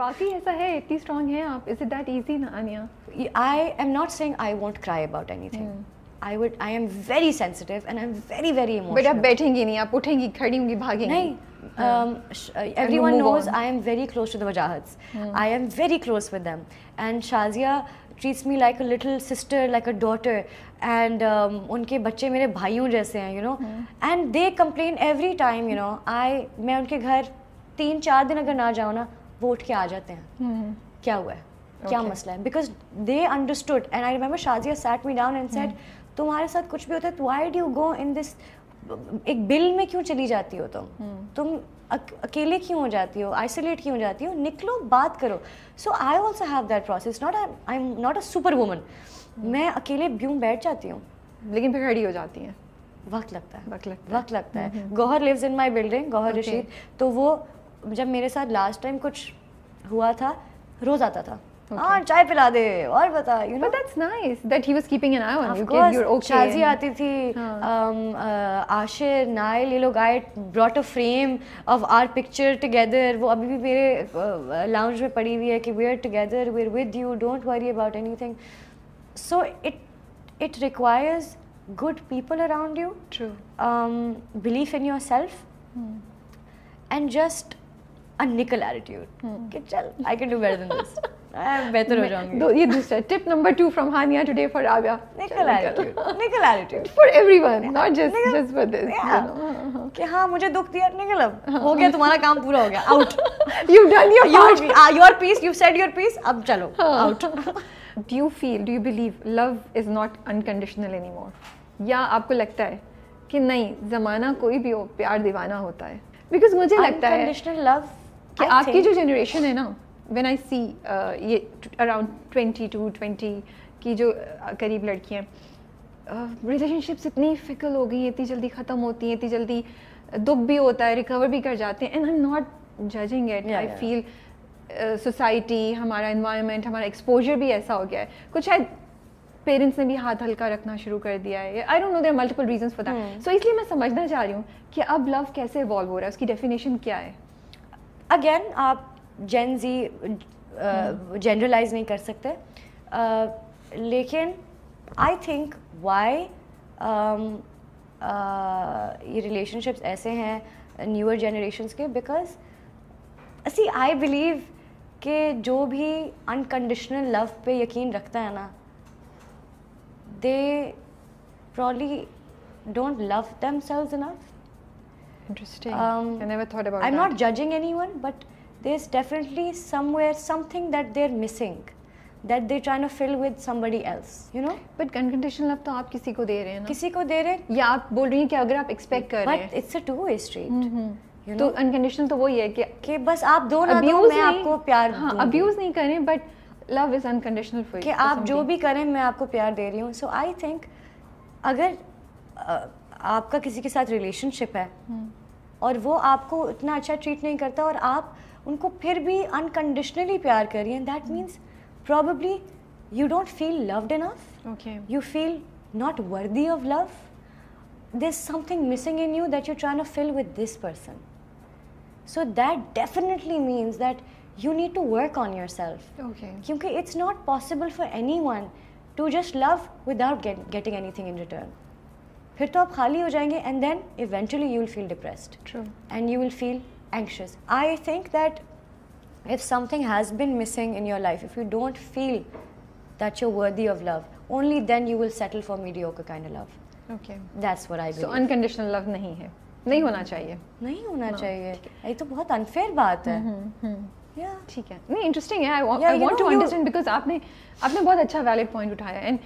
वाकई ऐसा है इतनी स्ट्रांग है आप इज इट दैट इजी ना अनिया I am not saying I won't cry about anything I would I am very sensitive and I am very very emotional but आप बैठेंगी नहीं आप उठेंगी खड़ी होंगी भागेंगी नहीं everyone knows I am very close to the Wajahats I am very close with them and Shazia treats me like a little sister like a daughter and उनके बच्चे मेरे भाइयों जैसे हैं you know and they complain every time you know I मैं उनके घर तीन चार दिन अगर ना जाऊँ ना वो उठ के आ जाते हैं हम्म, हम्म। क्या हुआ है क्या okay. मसला है because they understood and I remember Shazia sat me down and said तुम्हारे साथ कुछ भी होता है why do go in this एक बिल में क्यों चली जाती हो तुम हम्म। तुम अकेले क्यों हो जाती हो आइसोलेट क्यों हो जाती हो निकलो बात करो so I also have that process not I am not a super woman मैं अकेले क्यों बैठ जाती हूँ लेकिन फिर खड़ी हो जाती हैं है वक्त लगता है वक्त लगता है Gauhar lives in my building Gauhar Rashid तो वो जब मेरे साथ लास्ट टाइम कुछ हुआ था रोज आता था और हाँ, चाय पिला दे और बता you know that's nice that he was keeping an eye on you kid your okay Shazi आती थी हाँ. um, uh, आशिर नाइल ये लोग I brought a frame of our picture together वो अभी भी मेरे लाउंज uh, में पड़ी हुई है कि we are together we are with you don't worry about anything so it it requires good people around you true believe in yourself and just निकल hmm. एटीट्यूड हाँ, मुझे दुख दिया निकल अब हो गया तुम्हारा काम पूरा हो गया out you done your piece you your piece अब चलो out do you feel do you believe love is not unconditional या आपको लगता है कि नहीं जमाना कोई भी हो प्यार दीवाना होता है बिकॉज मुझे लगता है लव कि आपकी जो जनरेशन है ना वेन आई सी ये अराउंड ट्वेंटी टू ट्वेंटी की जो uh, करीब लड़कियाँ रिलेशनशिप्स uh, इतनी फिकल हो गई हैं इतनी जल्दी ख़त्म होती हैं इतनी जल्दी दुख भी होता है रिकवर भी कर जाते हैं and I am not judging it I feel society हमारा इन्वायरमेंट हमारा एक्सपोजर भी ऐसा हो गया है कुछ शायद पेरेंट्स ने भी हाथ हल्का रखना शुरू कर दिया है I don't know there multiple reason for that so इसलिए मैं समझना चाह रही हूँ कि अब लव कैसे इवॉल्व हो रहा है उसकी डेफिनेशन क्या है अगेन आप जेन जी जनरलाइज नहीं कर सकते uh, लेकिन आई थिंक वाई ये रिलेशनशिप्स ऐसे हैं न्यूअर जनरेशन्स के बिकॉज सी आई बिलीव कि जो भी अनकंडीशनल लव पे यकीन रखता है ना दे प्रॉली don't love themselves enough Interesting. Um, I never thought about I'm that. i'm not judging anyone, but there's definitely somewhere something that they're missing that they're trying to fill with somebody else, you know? But unconditional love तो आप किसी को दे रहे हैं ना? किसी को दे रहे हैं? या आप बोल रही हैं कि expect कर रहे हैं? But it's a two-way street. Mm-hmm. You know? तो अनकंडीशनल तो वही है कि कि बस आप दो ना दो मैं आपको प्यार हाँ अब्यूज नहीं करें but love is unconditional for you कि आप जो भी करें मैं आपको प्यार दे रही हूँ सो आई थिंक अगर आपका किसी के साथ रिलेशनशिप है हम्म। और वो आपको इतना अच्छा ट्रीट नहीं करता और आप उनको फिर भी अनकंडीशनली प्यार करिए that means probably you don't feel loved enough you feel not worthy of love they something missing in you that you try not feel with this person so that definitely means that you need to work on yourself क्योंकि it's not possible for anyone to just love without getting anything in return फिर तो आप खाली हो जाएंगे and then eventually you will feel depressed and you will feel anxious I think that if something has been missing in your life if you don't feel that you're worthy of love only then you will settle for mediocre kind of love. That's That's I I believe. So unconditional नहीं है नहीं होना चाहिए नहीं होना no. चाहिए ये तो बहुत अनफेयर बात है mm mm -hmm, -hmm. ठीक है नहीं इंटरेस्टिंग है I want to understand because आपने आपने बहुत अच्छा वैलिड पॉइंट उठाया एंड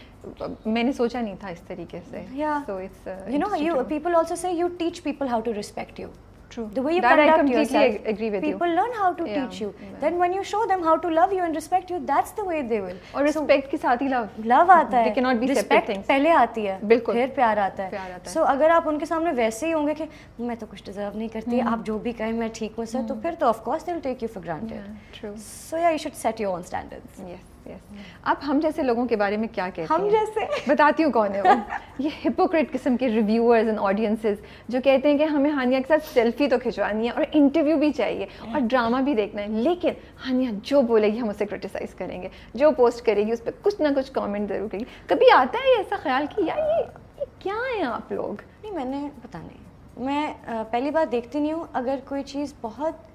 मैंने सोचा नहीं था इस तरीके से so it's you know you people also say you teach people how to respect you True. The way you that conduct I completely yourself, agree with people you. learn how to yeah. teach you. Yeah. Then when you show them how to love you and respect you, that's the way they will. Or so, respect के साथ hi love. Love आता hai. They cannot be respect separate things. Respect pehle aati hai. Bilkul. Phir pyar aata hai. Pyar aata So अगर आप उनके सामने वैसे ही होंगे कि मैं तो कुछ डिजर्व नहीं करती hmm. aap jo bhi kahe main theek हूँ sir, hmm. तो फिर तो of course they will take you for granted. Yeah, true. So yeah, you should set your own standards. Yes. Yes. आप हम जैसे लोगों के बारे में क्या कहते हैं? हम जैसे बताती हूँ कौन है वो ये हिपोक्रेट किस्म के रिव्यूअर्स एंड ऑडियंसेस जो कहते हैं कि हमें हानिया के साथ सेल्फी तो खिंचवानी है और इंटरव्यू भी चाहिए और ड्रामा भी देखना है लेकिन हानिया जो बोलेगी हम उसे क्रिटिसाइज करेंगे जो पोस्ट करेगी उस पर कुछ ना कुछ कॉमेंट ज़रूर करेंगे कभी आता है ऐसा ख्याल कि यार ये, ये क्या है आप लोग नहीं मैंने पता नहीं मैं पहली बार देखती नहीं हूँ अगर कोई चीज़ बहुत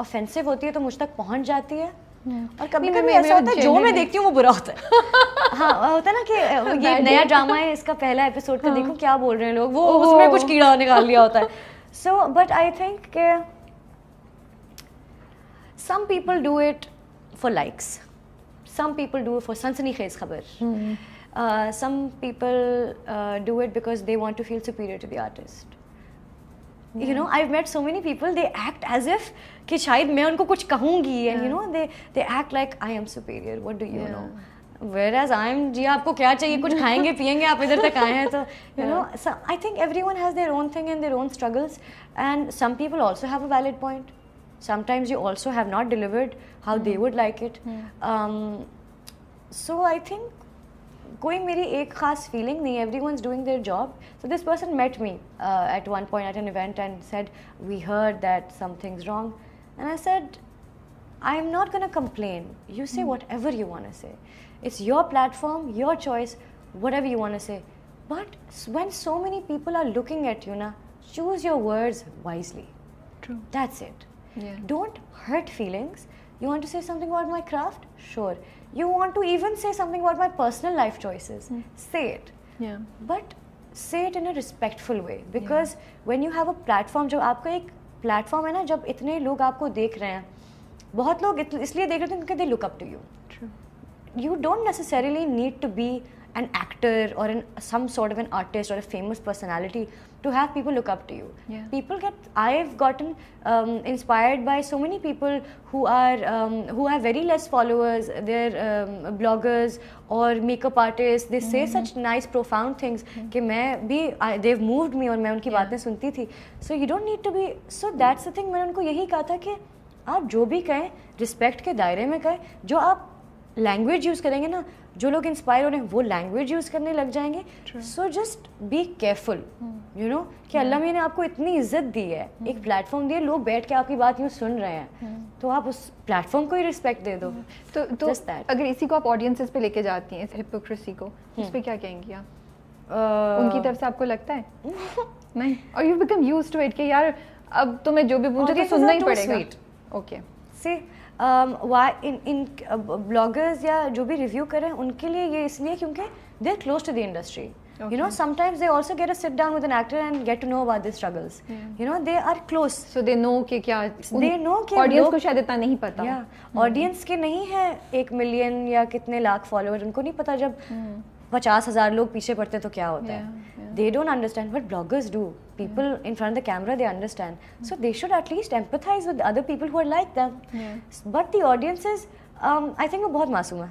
ऑफेंसिव होती है तो मुझ तक पहुँच जाती है हम्म। और कभी कभी ऐसा होता है जो मैं देखती हूँ वो बुरा होता है हाँ होता ना कि ये नया ड्रामा है इसका पहला एपिसोड तो का हाँ। देखो क्या बोल रहे हैं लोग वो उसमें कुछ कीड़ा निकाल लिया होता है सो बट आई थिंक के some people do it for likes some people do for सनसनी खेज खबर some people do it because they want to feel superior to the artist you know I met so many people they act as if कि शायद मैं उनको कुछ कहूँगी and you know they they act like I am superior what do you know whereas I am जी आपको क्या चाहिए कुछ खाएंगे पियेंगे आप इधर तक आए हैं तो you know I think everyone has their own thing and their own struggles and some people also have a valid point sometimes you also have not delivered how they would like it so I think कोई मेरी एक खास feeling नहीं everyone is doing their job so this person met me at one point at an event and said we heard that something wrong and I said I'm not going to complain. You say hmm. whatever you want to say. It's your platform, your choice, whatever you want to say. But when so many people are looking at you, na, choose your words wisely. True. That's it. Yeah. Don't hurt feelings. You want to say something about my craft? Sure. You want to even say something about my personal life choices? Mm. Say it. Yeah. But say it in a respectful way because yeah. when you have a platform, जब आपका एक platform है ना जब इतने लोग आपको देख रहे हैं बहुत लोग इसलिए देख रहे थे क्योंकि they look up to you you don't necessarily need to be an actor और an some sort of an artist और famous personality to have people look up to you people get I have gotten inspired by so many people who are who have very less followers their bloggers और makeup artist they say such nice profound things कि मैं भी आई देव moved मी और मैं उनकी बातें सुनती थी so you don't need to be so that's a thing मैंने उनको यही कहा था कि आप जो भी कहें रिस्पेक्ट के दायरे में कहें जो आप लैंग्वेज यूज़ करेंगे ना जो लोग इंस्पायर हो रहे हैं वो लैंग्वेज यूज़ करने लग जाएंगे so just be careful you know कि hmm. अल्लाह मियाँ ने आपको इतनी इज्जत दी है hmm. एक प्लेटफॉर्म दिया लोग बैठ के आपकी बात यूँ सुन रहे हैं hmm. तो आप उस प्लेटफॉर्म को ही रिस्पेक्ट दे दो hmm. तो तो अगर इसी को आप ऑडियंसिस पे लेके जाती हैं इस हिपोक्रेसी को hmm. उस पर क्या कहेंगी आप uh... उनकी तरफ से आपको लगता है नहीं और you become use to it कि यार अब तो मैं जो भी पूछूँ तो सुनना ही पड़ेगा okay see why in in bloggers या जो भी रिव्यू करें उनके लिए ये इसलिए क्योंकि they are close to the industry Okay. You know, sometimes they also get a sit down with an actor and get to know about their struggles. Yeah. You know, they are close. So they know कि क्या they know कि audience को शायद इतना नहीं पता. Yeah, hmm. audience के नहीं है एक मिलियन या कितने लाख followers उनको नहीं पता जब hmm. पचास हजार लोग पीछे पड़ते तो क्या होता yeah, है they don't understand but bloggers do people mm. in front of the camera they understand mm. so they should at least empathize with other people who are like them yeah. but the audiences um, i think वो बहुत मासूम है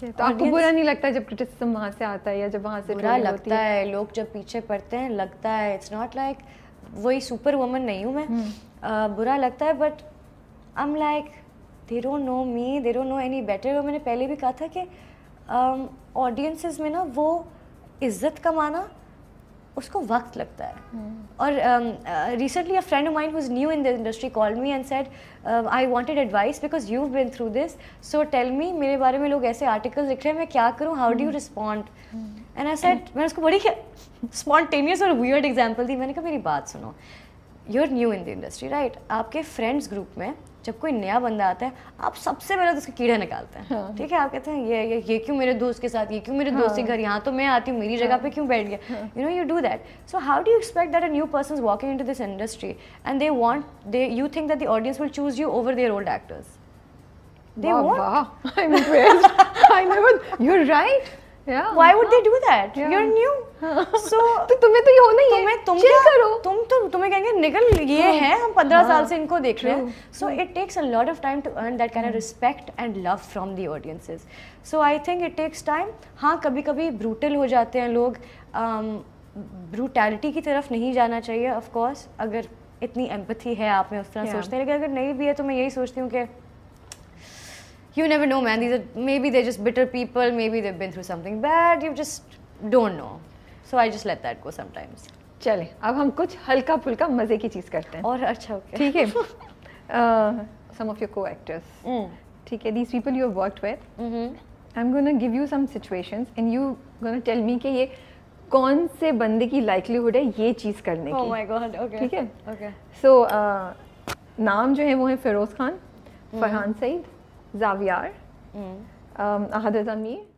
तो आपको बुरा नहीं लगता जब क्रिटिसिज्म वहाँ से आता है या जब वहाँ से बुरा लगता है।, है लोग जब पीछे पड़ते हैं लगता है इट्स नॉट लाइक वही सुपर वुमन नहीं हूँ मैं hmm. uh, बुरा लगता है but I am like they don't know me they don't know any better और मैंने पहले भी कहा था कि ऑडियंसेस um, में ना वो इज्जत कमाना उसको वक्त लगता है hmm. और recently a friend of mind whose new in the industry call me and said I wanted advice because you been through this so tell me मेरे बारे में लोग ऐसे आर्टिकल लिख रहे हैं मैं क्या करूँ how do you respond and I said मैंने उसको बड़ी स्पॉन्टेनियस और वियर्ड एग्जाम्पल दी मैंने कहा मेरी बात सुनो you are new in the industry right आपके फ्रेंड्स ग्रुप में जब कोई नया बंदा आता है आप सबसे पहले तो उसके कीड़े निकालते हैं हाँ। ठीक है आप कहते हैं ये ये ये क्यों मेरे दोस्त के साथ ये क्यों मेरे हाँ। दोस्त के हाँ। घर यहाँ तो मैं आती हूँ मेरी जगह हाँ। पे क्यों बैठ गया you know you do that so how do you expect that a new person walking in to this industry and they want they you think that the audience will choose you over their old actors They wow, won't. Wow. I'm impressed. I never. You're right. Yeah, Why would they do that? Yeah. You're new. so तो तुम्हें तो ये होना ही है तुम क्या करो तुम तो तुम्हें कहेंगे निकल ये हाँ, है हम पंद्रह साल हाँ. से इनको देख रहे हैं so it takes a lot of time to earn that can respect and love from the audiences so I think it takes time हाँ कभी कभी ब्रूटल हो जाते हैं लोग ब्रूटैलिटी um, की तरफ नहीं जाना चाहिए ऑफकोर्स अगर इतनी एम्पथी है आप में उस तरह सोचते हैं लेकिन अगर नहीं भी है तो मैं यही सोचती हूँ कि you never know, man. These are maybe they're just bitter people. Maybe they've been through something bad. You just don't know. So I just let that go sometimes. चले अब हम कुछ हल्का फुल्का मजे की चीज करते हैं और अच्छा ओके ठीक है सम ऑफ योर को-एक्टर्स ठीक है these people you have worked with I am gonna give you some situations and you gonna tell me कि ये कौन से बंदे की लाइकलीहुड है ये चीज करने oh की माय गॉड ओके ठीक है ओके सो नाम जो है वो है Firoz Khan hmm. Farhan Saeed Xavier, mm. um, me.